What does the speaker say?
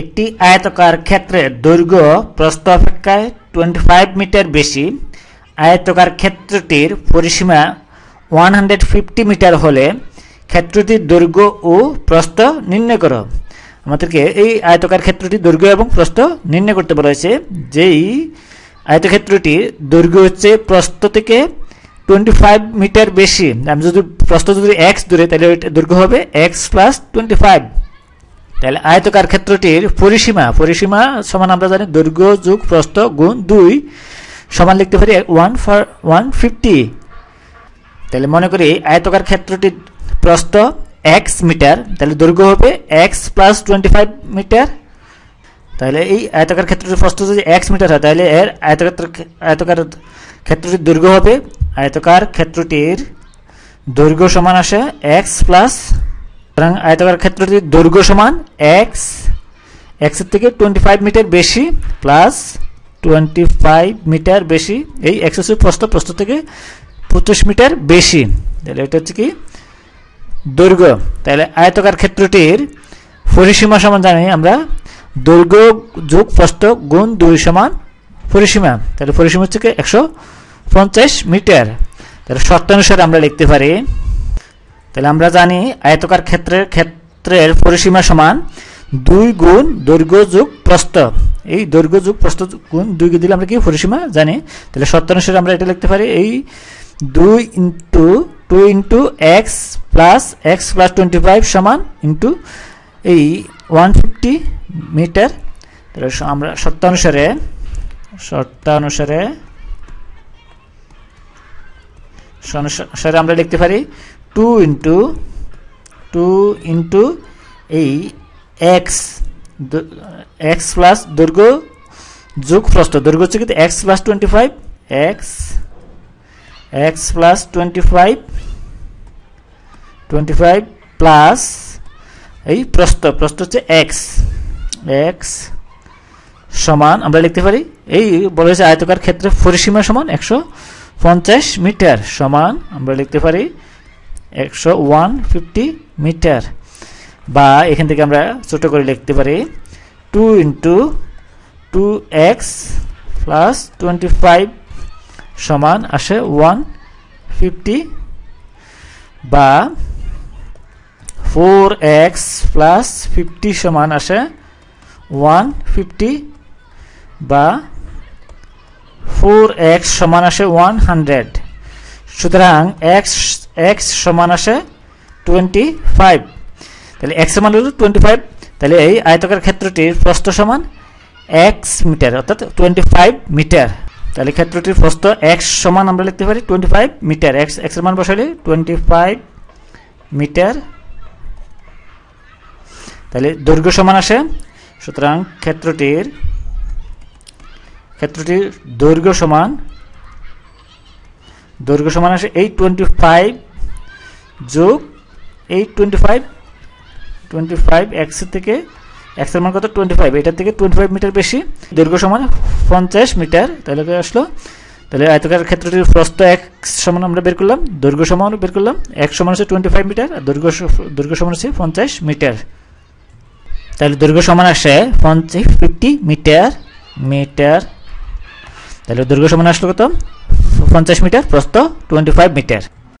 একটি আয়তকার ক্ষেত্রে দৈর্ঘ্য প্রস্থ অপেক্ষায় টোয়েন্টি ফাইভ মিটার বেশি আয়তকার ক্ষেত্রটির পরিসীমা ওয়ান হান্ড্রেড ফিফটি মিটার হলে ক্ষেত্রটির দৈর্ঘ্য ও প্রস্থ নির্ণয় কর আমাদেরকে এই আয়তকার ক্ষেত্রটি দৈর্ঘ্য এবং প্রস্থ নির্ণয় করতে বলা হয়েছে যেই আয়তক্ষেত্রটি দৈর্ঘ্য হচ্ছে প্রস্থ থেকে টোয়েন্টি ফাইভ মিটার বেশি আমি যদি প্রস্থ যদি এক্স দূরে তাহলে দৈর্ঘ্য হবে এক্স প্লাস টোয়েন্টি ফাইভ তাহলে আয়তকার ক্ষেত্রটির পরিসীমা পরিসীমা সমান আমরা জানি দৈর্ঘ্য যুগ প্রস্থ গুণ দুই সমান লিখতে পারি ওয়ান ফর ওয়ান ফিফটি তাহলে মনে করি আয়তকার ক্ষেত্রটির প্রস্থ এক্স মিটার তাহলে দৈর্ঘ্য হবে X plus twenty five metre তাহলে এই আয়তকার ক্ষেত্রটির প্রস্থ যদি এক্স মিটার হয় তাহলে এর আয়তক্ষেত্র আয়তকার ক্ষেত্রটির দৈর্ঘ্য হবে আয়তকার ক্ষেত্রটির দৈর্ঘ্য সমান আসে এক্স প্লাস সুতরাং আয়তাকার ক্ষেত্রটির দৈর্ঘ্য সমান এক্স এক্সের থেকে টোয়েন্টি ফাইভ মিটার বেশি প্লাস টোয়েন্টি ফাইভ মিটার বেশি এই এক্সেসিভ প্রস্থ প্রস্থ থেকে পঁচিশ মিটার বেশি তাহলে এটা হচ্ছে কি দৈর্ঘ্য তাহলে আয়তকার ক্ষেত্রটির পরিসীমা সমান জানি আমরা দৈর্ঘ্য যোগ প্রস্থ গুণ দুই সমান পরিসীমা তাহলে পরিসীমা হচ্ছে কি একশো পঞ্চাশ মিটার তাহলে শর্তানুসারে আমরা লিখতে পারি তাহলে আমরা জানি আয়তকার ক্ষেত্রের ক্ষেত্রের পরিসীমা সমান দুই গুণ দৈর্ঘ্য যুগ প্রস্থ এই দৈর্ঘ্য যুগ প্রস্থ গুণ দুই দিলে আমরা কি পরিসীমা জানি তাহলে অনুসারে আমরা এটা লিখতে পারি এই দুই into two into X plus X plus twenty five সমান ইন্টু এই ওয়ান ফিফটি মিটার তাহলে আমরা সত্যানুসারে শর্তানুসারে অনুসারে আমরা লিখতে পারি টু ইন্টু টু ইন্টু এই এক্স এক্স প্লাস দৈর্ঘ্য যোগ প্রস্ত দৈর্ঘ্য হচ্ছে কিন্তু X plus twenty five X X plus twenty five twenty five plus এই প্রস্থ প্রস্থ হচ্ছে এক্স এক্স সমান আমরা লিখতে পারি এই বলা হয়েছে আয়তকার ক্ষেত্রে পরিসীমা সমান একশো পঞ্চাশ মিটার সমান আমরা লিখতে পারি একশো ওয়ান ফিফটি মিটার বা এখান থেকে আমরা ছোট করে লিখতে পারি two into two X plus twenty five সমান আসে ওয়ান ফিফটি বা ফোর এক্স প্লাস ফিফটি সমান আসে ওয়ান ফিফটি বা ফোর এক্স সমান আসে ওয়ান হান্ড্রেড সুতরাং এক্স এক্স সমান আসে টোয়েন্টি ফাইভ তাহলে এক্স সমান হলো টোয়েন্টি ফাইভ তাহলে এই আয়তকার ক্ষেত্রটির প্রস্থ সমান এক্স মিটার অর্থাৎ টোয়েন্টি ফাইভ মিটার তাহলে ক্ষেত্রটির প্রস্থ এক্স সমান আমরা লিখতে পারি টোয়েন্টি ফাইভ মিটার এক্স এক্সের মান বসালে টোয়েন্টি ফাইভ মিটার তাহলে দৈর্ঘ্য সমান আসে সুতরাং ক্ষেত্রটির ক্ষেত্রটির দৈর্ঘ্য সমান দৈর্ঘ্য সমান আসে এই টোয়েন্টি ফাইভ যোগ eight twenty five twenty five একশো থেকে একশোর মান কত টোয়েন্টি ফাইভ এটার থেকে টোয়েন্টি ফাইভ মিটার বেশি দৈর্ঘ্য সমান পঞ্চাশ মিটার তাহলে আসলো তাহলে আয়তকার ক্ষেত্রটির প্রস্থ এক সমান আমরা বের করলাম দৈর্ঘ্য সমান বের করলাম এক সমান হচ্ছে টোয়েন্টি ফাইভ মিটার আর দৈর্ঘ্য দৈর্ঘ্য সমান হচ্ছে পঞ্চাশ মিটার তাহলে দৈর্ঘ্য সমান আসে পঞ্চাশ ফিফটি মিটার মিটার তাহলে দৈর্ঘ্য সমান আসলো কত পঞ্চাশ মিটার প্রস্থ টোয়েন্টি ফাইভ মিটার